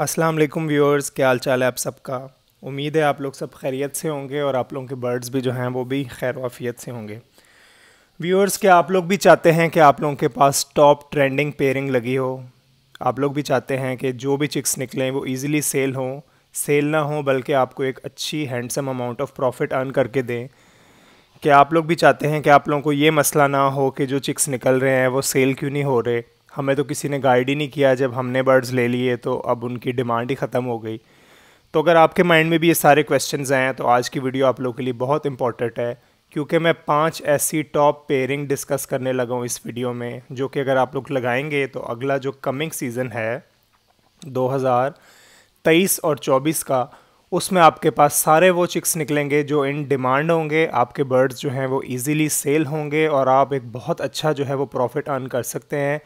अस्सलाम वालेकुम व्यूअर्स क्या हाल चाल है आप सबका उम्मीद है आप लोग सब खैरियत से होंगे और आप लोगों के बर्ड्स भी जो हैं वो भी खैर वाफियत से होंगे व्यूअर्स क्या आप लोग भी चाहते हैं कि आप लोगों के पास टॉप ट्रेंडिंग पेयरिंग लगी हो आप लोग भी चाहते हैं कि जो भी चिक्स निकलें वो ईज़िली सेल हों सेल ना हो बल्कि आपको एक अच्छी handsome amount of profit earn करके दें क्या आप लोग भी चाहते हैं कि आप लोगों को ये मसला ना हो कि जो चिक्स निकल रहे हैं वो सेल क्यों नहीं हो रहे हमें तो किसी ने गाइड ही नहीं किया जब हमने बर्ड्स ले लिए तो अब उनकी डिमांड ही ख़त्म हो गई तो अगर आपके माइंड में भी ये सारे क्वेश्चन हैं तो आज की वीडियो आप लोग के लिए बहुत इंपॉर्टेंट है क्योंकि मैं पांच ऐसी टॉप पेयरिंग डिस्कस करने लगा हूँ इस वीडियो में जो कि अगर आप लोग लगाएंगे तो अगला जो कमिंग सीज़न है 2023 और 24 का उसमें आपके पास सारे वो चिक्स निकलेंगे जो इन डिमांड होंगे आपके बर्ड्स जो हैं वो इजीली सेल होंगे और आप एक बहुत अच्छा जो है वो प्रॉफिट अर्न कर सकते हैं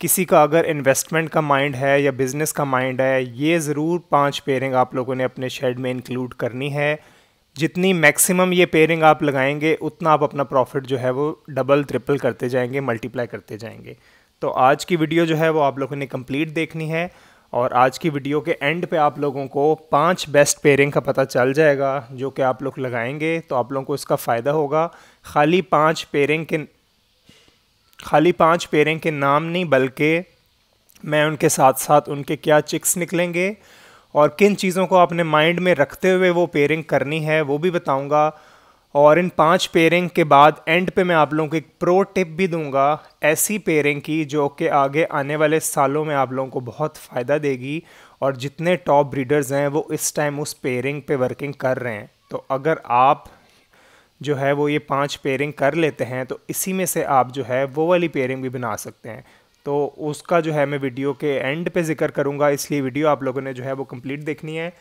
किसी का अगर इन्वेस्टमेंट का माइंड है या बिज़नेस का माइंड है ये ज़रूर पांच पेयरिंग आप लोगों ने अपने शेड में इंक्लूड करनी है जितनी मैक्सिमम ये पेयरिंग आप लगाएंगे उतना आप अपना प्रॉफिट जो है वो डबल ट्रिपल करते जाएंगे मल्टीप्लाई करते जाएंगे तो आज की वीडियो जो है वो आप लोगों ने कंप्लीट देखनी है और आज की वीडियो के एंड पे आप लोगों को पांच बेस्ट पेयरिंग का पता चल जाएगा जो कि आप लोग लगाएंगे तो आप लोगों को इसका फ़ायदा होगा खाली पांच पेयरिंग के खाली पांच पेरें के नाम नहीं बल्कि मैं उनके साथ साथ उनके क्या चिक्स निकलेंगे और किन चीज़ों को अपने माइंड में रखते हुए वो पेयरिंग करनी है वो भी बताऊंगा और इन पांच पेयरिंग के बाद एंड पे मैं आप लोगों को एक प्रो टिप भी दूंगा ऐसी पेयरिंग की जो कि आगे आने वाले सालों में आप लोगों को बहुत फ़ायदा देगी और जितने टॉप ब्रीडर्स हैं वो इस टाइम उस पेयरिंग पे वर्किंग कर रहे हैं तो अगर आप जो है वो ये पांच पेयरिंग कर लेते हैं तो इसी में से आप जो है वो वाली पेयरिंग भी बना सकते हैं तो उसका जो है मैं वीडियो के एंड पे जिक्र करूँगा इसलिए वीडियो आप लोगों ने जो है वो कंप्लीट देखनी है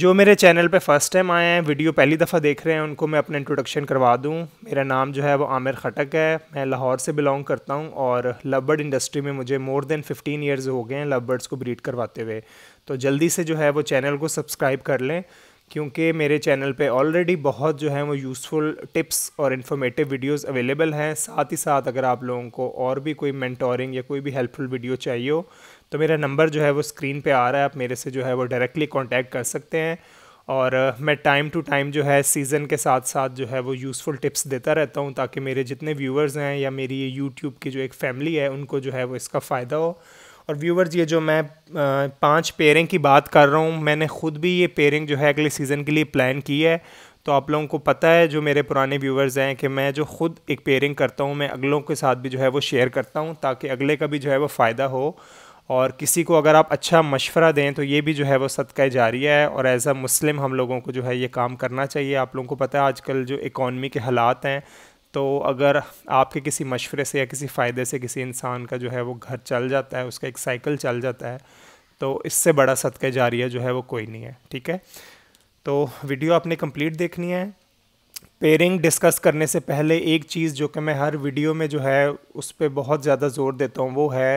जो मेरे चैनल पे फर्स्ट टाइम आए हैं वीडियो पहली दफ़ा देख रहे हैं उनको मैं अपना इंट्रोडक्शन करवा दूँ मेरा नाम जो है वो आमिर खटक है मैं लाहौर से बिलोंग करता हूँ और लबर्ड इंडस्ट्री में मुझे मोर देन फिफ्टीन ईयर्स हो गए हैं लबर्ड्स को ब्रीड करवाते हुए तो जल्दी से जो है वो चैनल को सब्सक्राइब कर लें क्योंकि मेरे चैनल पे ऑलरेडी बहुत जो है वो यूज़फुल टिप्स और इन्फॉर्मेटिव वीडियोस अवेलेबल हैं साथ ही साथ अगर आप लोगों को और भी कोई मेंटोरिंग या कोई भी हेल्पफुल वीडियो चाहिए हो तो मेरा नंबर जो है वो स्क्रीन पे आ रहा है आप मेरे से जो है वो डायरेक्टली कांटेक्ट कर सकते हैं और मैं टाइम टू टाइम जो है सीज़न के साथ साथ जो है वो यूज़फुल टिप्स देता रहता हूँ ताकि मेरे जितने व्यूवर्स हैं या मेरी ये यूट्यूब की जो एक फैमिली है उनको जो है वो इसका फ़ायदा हो और व्यूवर्स ये जो मैं पांच पेयरिंग की बात कर रहा हूँ मैंने ख़ुद भी ये पेयरिंग जो है अगले सीज़न के लिए प्लान की है तो आप लोगों को पता है जो मेरे पुराने व्यूवर्स हैं कि मैं जो ख़ुद एक पेयरिंग करता हूँ मैं अगलों के साथ भी जो है वो शेयर करता हूँ ताकि अगले का भी जो है वो फ़ायदा हो और किसी को अगर आप अच्छा मशवरा दें तो ये भी जो है वो सदका जारी है और एज़ अ मुस्लिम हम लोगों को जो है ये काम करना चाहिए आप लोगों को पता है आजकल जो इकॉनमी के हालात हैं तो अगर आपके किसी मशवरे से या किसी फ़ायदे से किसी इंसान का जो है वो घर चल जाता है उसका एक साइकिल चल जाता है तो इससे बड़ा जारी जारिया जो है वो कोई नहीं है ठीक है तो वीडियो आपने कंप्लीट देखनी है पेयरिंग डिस्कस करने से पहले एक चीज़ जो कि मैं हर वीडियो में जो है उस पर बहुत ज़्यादा ज़ोर देता हूँ वो है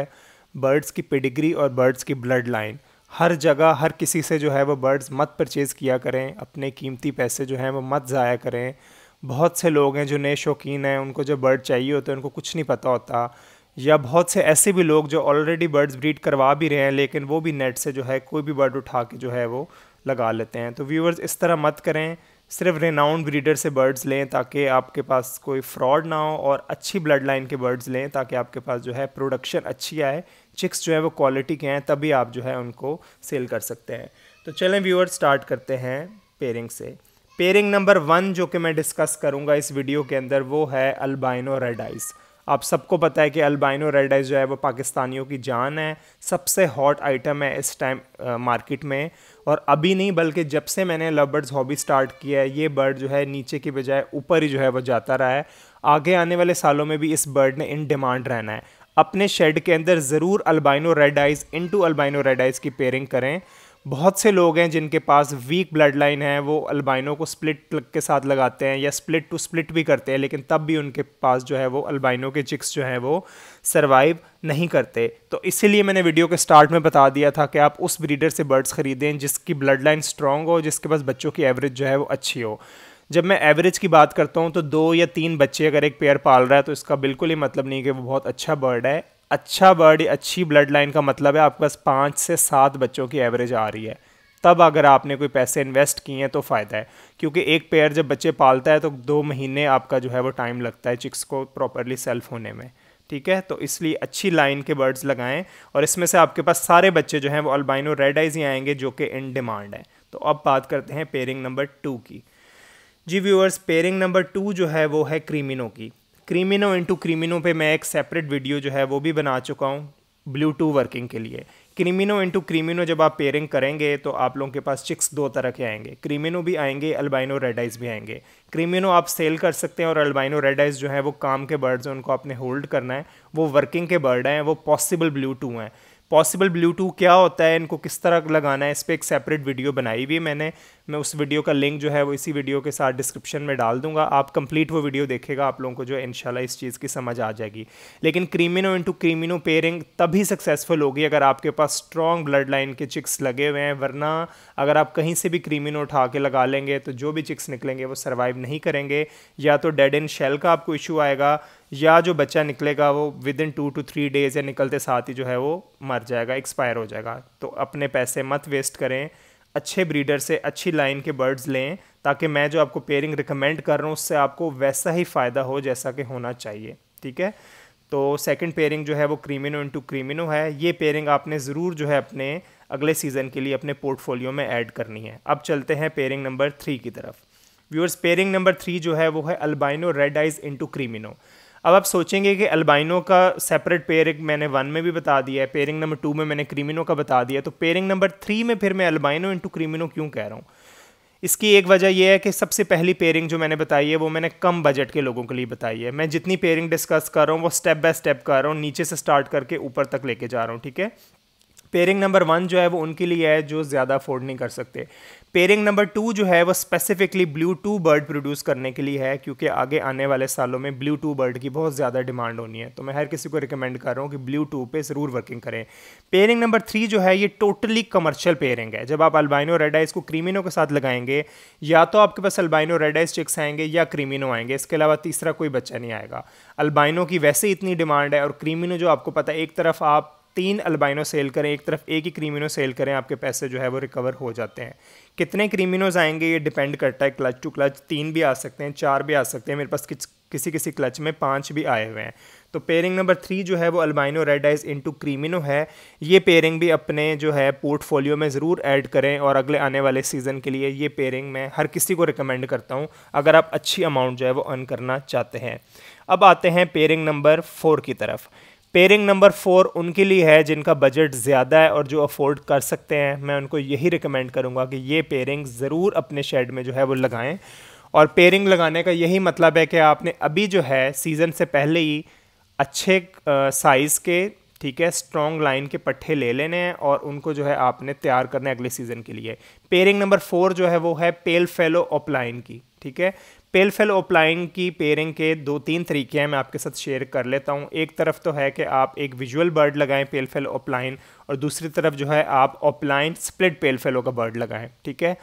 बर्ड्स की पेडिग्री और बर्ड्स की ब्लड लाइन हर जगह हर किसी से जो है वो बर्ड्स मत परचेज़ किया करें अपने कीमती पैसे जो हैं वो मत ज़ाया करें बहुत से लोग हैं जो नए शौकीन हैं उनको जो बर्ड चाहिए होते हैं उनको कुछ नहीं पता होता या बहुत से ऐसे भी लोग जो ऑलरेडी बर्ड्स ब्रीड करवा भी रहे हैं लेकिन वो भी नेट से जो है कोई भी बर्ड उठा के जो है वो लगा लेते हैं तो व्यूअर्स इस तरह मत करें सिर्फ रेनाउंड ब्रीडर से बर्ड्स लें ताकि आपके पास कोई फ्रॉड ना हो और अच्छी ब्लड लाइन के बर्ड्स लें ताकि आपके पास जो है प्रोडक्शन अच्छी आए चिक्स जो है वो क्वालिटी के हैं तभी आप जो है उनको सेल कर सकते हैं तो चलें व्यूअर्स स्टार्ट करते हैं पेयरिंग से पेयरिंग नंबर वन जो कि मैं डिस्कस करूंगा इस वीडियो के अंदर वो है अल्बाइनो रेड आइज़ आप सबको पता है कि अल्बाइनो रेड आइज़ जो है वो पाकिस्तानियों की जान है सबसे हॉट आइटम है इस टाइम मार्केट में और अभी नहीं बल्कि जब से मैंने लव बर्ड्स हॉबी स्टार्ट किया है ये बर्ड जो है नीचे की बजाय ऊपर ही जो है वो जाता रहा है आगे आने वाले सालों में भी इस बर्ड ने इन डिमांड रहना है अपने शेड के अंदर ज़रूर albino red eyes into albino red eyes की पेयरिंग करें बहुत से लोग हैं जिनके पास वीक ब्लड लाइन है वो अल्बाइनों को स्प्लिट के साथ लगाते हैं या स्प्लिट टू स्प्लिट भी करते हैं लेकिन तब भी उनके पास जो है वो अल्बाइनों के चिक्स जो हैं वो सर्वाइव नहीं करते तो इसीलिए मैंने वीडियो के स्टार्ट में बता दिया था कि आप उस ब्रीडर से बर्ड्स ख़रीदें जिसकी ब्लड लाइन स्ट्रॉन्ग हो जिसके पास बच्चों की एवरेज जो है वो अच्छी हो जब मैं एवरेज की बात करता हूँ तो दो या तीन बच्चे अगर एक पेयर पाल रहा है तो इसका बिल्कुल ही मतलब नहीं कि वो बहुत अच्छा बर्ड है अच्छा बर्ड अच्छी ब्लड लाइन का मतलब है आपके पास पाँच से सात बच्चों की एवरेज आ रही है तब अगर आपने कोई पैसे इन्वेस्ट किए हैं तो फ़ायदा है क्योंकि एक पेयर जब बच्चे पालता है तो दो महीने आपका जो है वो टाइम लगता है चिक्स को प्रॉपरली सेल्फ होने में ठीक है तो इसलिए अच्छी लाइन के बर्ड्स लगाएं और इसमें से आपके पास सारे बच्चे जो हैं वो अल्बाइनो रेड आइज ही आएंगे जो कि इन डिमांड है तो अब बात करते हैं पेयरिंग नंबर टू की जी व्यूअर्स पेयरिंग नंबर टू जो है वो है क्रीमिनो की क्रीमिनो इंटू क्रीमिनो पे मैं एक सेपरेट वीडियो जो है वो भी बना चुका हूँ ब्लू टू वर्किंग के लिए क्रीमिनो इंटू क्रीमिनो जब आप पेयरिंग करेंगे तो आप लोगों के पास चिक्स दो तरह के आएंगे क्रीमिनो भी आएंगे अल्बाइनो रेडाइज भी आएंगे क्रीमिनो आप सेल कर सकते हैं और अल्बाइनो रेडाइज जो है वो काम के बर्ड्स हैं उनको आपने होल्ड करना है वो वर्किंग के बर्ड हैं वो पॉसिबल ब्लू टू हैं पॉसिबल ब्लू टू क्या होता है इनको किस तरह लगाना है इस पर एक सेपरेट वीडियो बनाई हुई मैंने मैं उस वीडियो का लिंक जो है वो इसी वीडियो के साथ डिस्क्रिप्शन में डाल दूंगा आप कंप्लीट वो वीडियो देखेगा आप लोगों को जो इनशाला इस चीज़ की समझ आ जाएगी लेकिन क्रीमिनो इंटू क्रीमिनो पेयरिंग तभी सक्सेसफुल होगी अगर आपके पास स्ट्रॉन्ग ब्लड लाइन के चिक्स लगे हुए हैं वरना अगर आप कहीं से भी क्रीमिनो उठा के लगा लेंगे तो जो भी चिक्स निकलेंगे वो सर्वाइव नहीं करेंगे या तो डेड इन शेल का आपको इशू आएगा या जो बच्चा निकलेगा वो within two to three days या निकलते साथ ही जो है वो मर जाएगा एक्सपायर हो जाएगा तो अपने पैसे मत वेस्ट करें अच्छे ब्रीडर से अच्छी लाइन के बर्ड्स लें ताकि मैं जो आपको पेयरिंग रिकमेंड कर रहा हूँ उससे आपको वैसा ही फ़ायदा हो जैसा कि होना चाहिए ठीक है तो सेकंड पेयरिंग जो है वो क्रीमिनो इनटू क्रीमिनो है ये पेयरिंग आपने ज़रूर जो है अपने अगले सीज़न के लिए अपने पोर्टफोलियो में ऐड करनी है अब चलते हैं पेयरिंग नंबर थ्री की तरफ व्यूअर्स पेयरिंग नंबर थ्री जो है वो है albino red eyes into creamino अब आप सोचेंगे कि अल्बाइनो का सेपरेट पेयरिंग मैंने वन में भी बता दिया है पेयरिंग नंबर टू में मैंने क्रीमिनो का बता दिया तो पेयरिंग नंबर थ्री में फिर मैं अल्बाइनो इंटू क्रीमिनो क्यों कह रहा हूँ इसकी एक वजह यह है कि सबसे पहली पेयरिंग जो मैंने बताई है वो मैंने कम बजट के लोगों के लिए बताई है मैं जितनी पेयरिंग डिस्कस कर रहा हूँ वो स्टेप बाय स्टेप कर रहा हूँ नीचे से स्टार्ट करके ऊपर तक लेके जा रहा हूँ ठीक है पेयरिंग नंबर वन जो है वो उनके लिए है जो ज़्यादा अफोर्ड नहीं कर सकते पेयरिंग नंबर टू जो है वो specifically blue two bird produce करने के लिए है क्योंकि आगे आने वाले सालों में ब्लू टू बर्ड की बहुत ज़्यादा डिमांड होनी है तो मैं हर किसी को रिकमेंड कर रहा हूँ कि ब्लू टू पे ज़रूर वर्किंग करें पेयरिंग नंबर थ्री जो है ये टोटली कमर्शियल पेयरिंग है जब आप अल्बाइनो रेड आइस को क्रीमिनो के साथ लगाएंगे या तो आपके पास अल्बाइनो रेड आइस चिक्स आएंगे या क्रीमिनो आएंगे इसके अलावा तीसरा कोई बच्चा नहीं आएगा अल्बाइनो की वैसे इतनी डिमांड है और क्रीमिनो जो आपको पता है एक तरफ आप तीन अल्बाइनो सेल करें एक तरफ एक ही क्रीमिनो सेल करें आपके पैसे जो है वो रिकवर हो जाते हैं कितने क्रीमिनोज आएंगे ये डिपेंड करता है क्लच टू क्लच तीन भी आ सकते हैं चार भी आ सकते हैं मेरे पास किस किसी किसी क्लच में पाँच भी आए हुए हैं तो पेयरिंग नंबर थ्री जो है वो albino red eyes into creamino है ये पेयरिंग भी अपने जो है पोर्टफोलियो में ज़रूर ऐड करें और अगले आने वाले सीज़न के लिए ये पेयरिंग मैं हर किसी को रिकमेंड करता हूँ अगर आप अच्छी अमाउंट जो है वो अर्न करना चाहते हैं अब आते हैं पेयरिंग नंबर फोर की तरफ पेयरिंग नंबर फोर उनके लिए है जिनका बजट ज़्यादा है और जो अफोर्ड कर सकते हैं मैं उनको यही रिकमेंड करूँगा कि ये पेयरिंग ज़रूर अपने शेड में जो है वो लगाएं और पेयरिंग लगाने का यही मतलब है कि आपने अभी जो है सीज़न से पहले ही अच्छे साइज़ के ठीक है स्ट्रॉन्ग लाइन के पट्ठे ले लेने हैं और उनको जो है आपने तैयार करने अगले सीज़न के लिए पेयरिंग नंबर फोर जो है वो है पेल फेलो ऑपलाइन की ठीक है पेल फेल ओपलाइन की पेयरिंग के दो तीन तरीके हैं मैं आपके साथ शेयर कर लेता हूँ एक तरफ तो है कि आप एक विजुअल बर्ड लगाएं पेल फेल ओपलाइन और दूसरी तरफ जो है आप ओपलाइन स्प्लिट पेल फेलो का बर्ड लगाएं ठीक है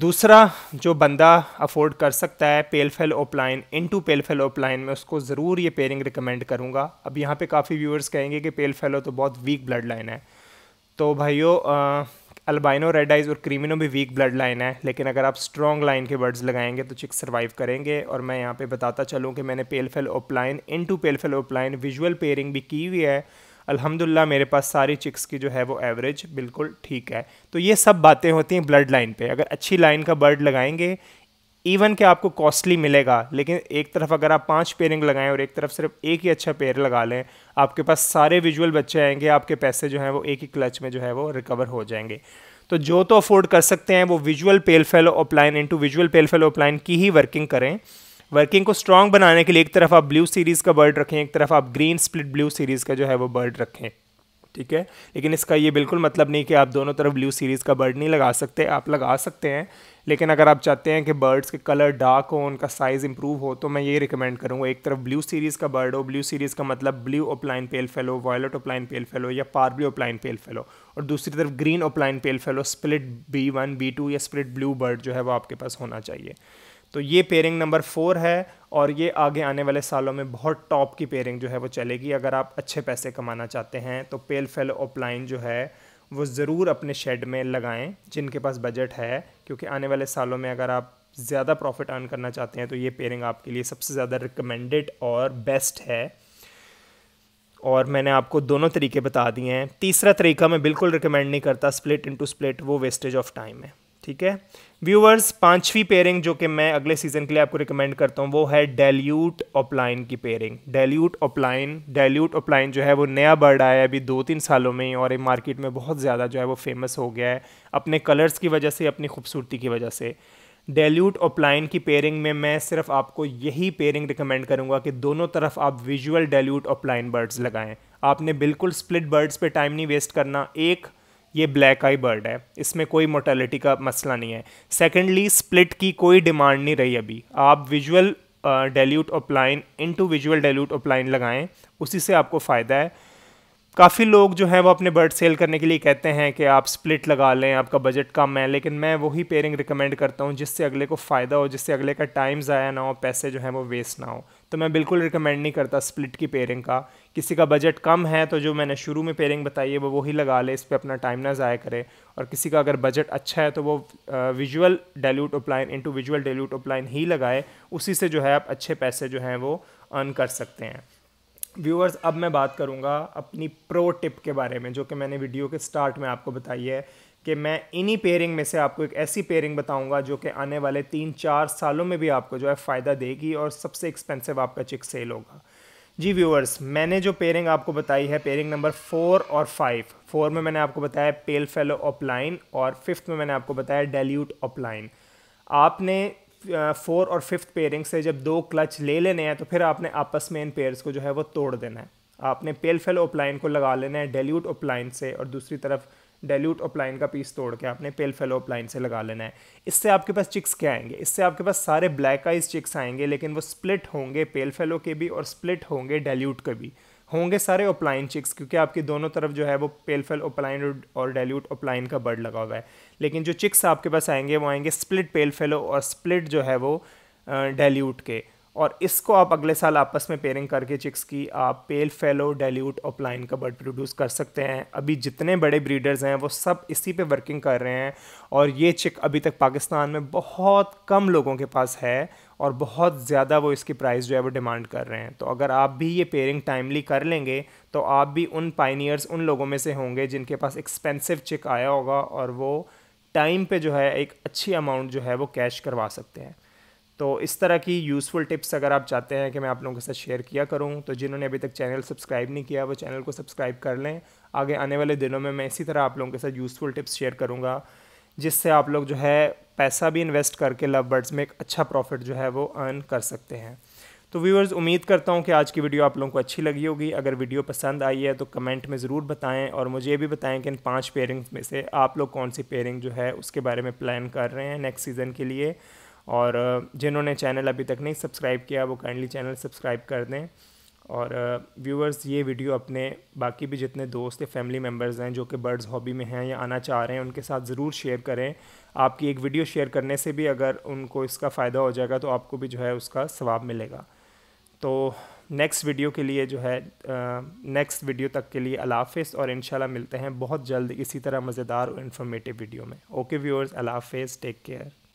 दूसरा जो बंदा अफोर्ड कर सकता है pale fallow opaline into pale fallow opaline में उसको ज़रूर ये पेयरिंग रिकमेंड करूँगा अब यहाँ पर काफ़ी व्यूअर्स कहेंगे कि पेल फेलो तो बहुत वीक ब्लड लाइन है तो भाइयों अल्बाइनो रेड आइज़ और क्रीमिनो भी वीक ब्लड लाइन है लेकिन अगर आप स्ट्रॉन्ग लाइन के बर्ड्स लगाएंगे तो चिक सर्वाइव करेंगे और मैं यहाँ पे बताता चलूँ कि मैंने pale fallow opaline into pale fallow opaline visual pairing भी की हुई है अल्हम्दुलिल्लाह मेरे पास सारी चिक्स की जो है वो एवरेज बिल्कुल ठीक है तो ये सब बातें होती हैं ब्लड लाइन पे अगर अच्छी लाइन का बर्ड लगाएंगे इवन कि आपको कॉस्टली मिलेगा लेकिन एक तरफ अगर आप पांच पेयरिंग लगाएं और एक तरफ सिर्फ एक ही अच्छा पेयर लगा लें आपके पास सारे विजुअल बच्चे आएंगे आपके पैसे जो हैं वो एक ही क्लच में जो है वो रिकवर हो जाएंगे तो जो तो अफोर्ड कर सकते हैं वो visual pale fallow opaline into visual pale fallow opaline की ही वर्किंग करें वर्किंग को स्ट्रांग बनाने के लिए एक तरफ आप ब्लू सीरीज़ का बर्ड रखें एक तरफ आप ग्रीन स्प्लिट ब्लू सीरीज़ का जो है वो बर्ड रखें ठीक है लेकिन इसका ये बिल्कुल मतलब नहीं कि आप दोनों तरफ ब्लू सीरीज़ का बर्ड नहीं लगा सकते आप लगा सकते हैं लेकिन अगर आप चाहते हैं कि बर्ड्स के कलर डार्क हो उनका साइज़ इंप्रूव हो तो मैं ये रिकमेंड करूँगा एक तरफ ब्लू सीरीज़ का बर्ड हो ब्लू सीरीज़ का मतलब blue opaline pale fallow violet opaline pale fallow या पार्बली ओपलाइन पेल फेलो और दूसरी तरफ green opaline pale fallow split B one B two या स्प्लिट ब्लू बर्ड जो है वो आपके पास होना चाहिए तो ये पेयरिंग नंबर फोर है और ये आगे आने वाले सालों में बहुत टॉप की पेयरिंग जो है वो चलेगी अगर आप अच्छे पैसे कमाना चाहते हैं तो पेल फेल ओपलाइन जो है वो ज़रूर अपने शेड में लगाएं जिनके पास बजट है क्योंकि आने वाले सालों में अगर आप ज़्यादा प्रॉफिट अर्न करना चाहते हैं तो ये पेयरिंग आपके लिए सबसे ज़्यादा रिकमेंडेड और बेस्ट है और मैंने आपको दोनों तरीके बता दिए हैं तीसरा तरीका मैं बिल्कुल रिकमेंड नहीं करता स्प्लिट इनटू स्प्लिट वो वेस्टेज ऑफ टाइम है ठीक है व्यूअर्स पांचवी पेयरिंग जो कि मैं अगले सीजन के लिए आपको रिकमेंड करता हूँ वो है डेल्यूट ऑपलाइन की pairing dilute opaline dilute opaline जो है वो नया बर्ड आया है अभी दो तीन सालों में और ये मार्केट में बहुत ज़्यादा जो है वो फेमस हो गया है अपने कलर्स की वजह से अपनी खूबसूरती की वजह से डेल्यूट ऑपलाइन की पेयरिंग में मैं सिर्फ आपको यही पेयरिंग रिकमेंड करूँगा कि दोनों तरफ आप विजुअल डेल्यूट ऑपलाइन बर्ड्स लगाएं आपने बिल्कुल स्प्लिट बर्ड्स पे टाइम नहीं वेस्ट करना एक ये ब्लैक आई बर्ड है इसमें कोई मोटेलिटी का मसला नहीं है सेकेंडली स्प्लिट की कोई डिमांड नहीं रही अभी आप visual dilute opaline into visual dilute opaline लगाएं उसी से आपको फ़ायदा है काफ़ी लोग जो हैं वो अपने बर्ड सेल करने के लिए कहते हैं कि आप स्प्लिट लगा लें आपका बजट कम है लेकिन मैं वही पेयरिंग रिकमेंड करता हूँ जिससे अगले को फ़ायदा हो जिससे अगले का टाइम ज़ाया ना हो पैसे जो हैं वो वेस्ट ना हो तो मैं बिल्कुल रिकमेंड नहीं करता स्प्लिट की पेयरिंग का किसी का बजट कम है तो जो मैंने शुरू में पेयरिंग बताई है वो वही लगा ले इस पर अपना टाइम ना ज़ाया करे और किसी का अगर बजट अच्छा है तो वो visual dilute opaline into visual dilute opaline ही लगाए उसी से जो है आप अच्छे पैसे जो हैं वो अर्न कर सकते हैं व्यूअर्स अब मैं बात करूंगा अपनी प्रो टिप के बारे में जो कि मैंने वीडियो के स्टार्ट में आपको बताई है कि मैं इन्हीं पेयरिंग में से आपको एक ऐसी पेयरिंग बताऊंगा जो कि आने वाले तीन चार सालों में भी आपको जो है फ़ायदा देगी और सबसे एक्सपेंसिव आपका चिक सेल होगा जी व्यूअर्स मैंने जो पेयरिंग आपको बताई है पेयरिंग नंबर फोर और फाइव फोर में मैंने आपको बताया पेल फेलो ऑपलाइन और फिफ्थ में मैंने आपको बताया डेल्यूट ऑपलाइन आपने फोर और फिफ्थ पेयरिंग से जब दो क्लच ले लेने हैं तो फिर आपने आपस में इन पेयर्स को जो है वो तोड़ देना है आपने पेल फेलो ऑपलाइन को लगा लेना है डेल्यूट ऑपलाइन से और दूसरी तरफ डेल्यूट ओपलाइन का पीस तोड़ के आपने पेल फेलो ओपलाइन से लगा लेना है इससे आपके पास चिक्स क्या आएंगे इससे आपके पास सारे ब्लैक आइज चिक्स आएंगे लेकिन वो स्प्लिट होंगे पेल फेलो के भी और स्प्लिट होंगे डेल्यूट के भी होंगे सारे ओपलाइन चिक्स क्योंकि आपकी दोनों तरफ जो है वो पेलफेल ओपलाइन और डेल्यूट ओपलाइन का बर्ड लगा हुआ है लेकिन जो चिक्स आपके पास आएंगे वो आएंगे स्प्लिट पेलफेलो और स्प्लिट जो है वो डेल्यूट के और इसको आप अगले साल आपस में पेयरिंग करके चिक्स की आप पेल फेलो डेल्यूट और प्लाइन का बर्ड प्रोड्यूस कर सकते हैं अभी जितने बड़े ब्रीडर्स हैं वो सब इसी पे वर्किंग कर रहे हैं और ये चिक अभी तक पाकिस्तान में बहुत कम लोगों के पास है और बहुत ज़्यादा वो इसकी प्राइस जो है वो डिमांड कर रहे हैं तो अगर आप भी ये पेयरिंग टाइमली कर लेंगे तो आप भी उन पाइनियर्स उन लोगों में से होंगे जिनके पास एक्सपेंसिव चिक आया होगा और वो टाइम पे जो है एक अच्छी अमाउंट जो है वो कैश करवा सकते हैं तो इस तरह की यूज़फुल टिप्स अगर आप चाहते हैं कि मैं आप लोगों के साथ शेयर किया करूं तो जिन्होंने अभी तक चैनल सब्सक्राइब नहीं किया वो चैनल को सब्सक्राइब कर लें आगे आने वाले दिनों में मैं इसी तरह आप लोगों के साथ यूज़फुल टिप्स शेयर करूँगा जिससे आप लोग जो है पैसा भी इन्वेस्ट करके लव बर्ड्स में एक अच्छा प्रॉफिट जो है वो अर्न कर सकते हैं तो व्यूअर्स उम्मीद करता हूँ कि आज की वीडियो आप लोगों को अच्छी लगी होगी अगर वीडियो पसंद आई है तो कमेंट में ज़रूर बताएं और मुझे ये भी बताएं कि इन पांच पेयरिंग्स में से आप लोग कौन सी पेयरिंग जो है उसके बारे में प्लान कर रहे हैं नेक्स्ट सीज़न के लिए और जिन्होंने चैनल अभी तक नहीं सब्सक्राइब किया वो काइंडली चैनल सब्सक्राइब कर दें और व्यूअर्स ये वीडियो अपने बाकी भी जितने दोस्त या फैमिली मेम्बर्स हैं जो कि बर्ड्स हॉबी में हैं या आना चाह रहे हैं उनके साथ ज़रूर शेयर करें आपकी एक वीडियो शेयर करने से भी अगर उनको इसका फ़ायदा हो जाएगा तो आपको भी जो है उसका सवाब मिलेगा तो नेक्स्ट वीडियो के लिए जो है नेक्स्ट वीडियो तक के लिए अलाफ़ और इन मिलते हैं बहुत जल्द इसी तरह मज़ेदार और इन्फॉर्मेटिव वीडियो में ओके व्यूअर्स अलाफ़ टेक केयर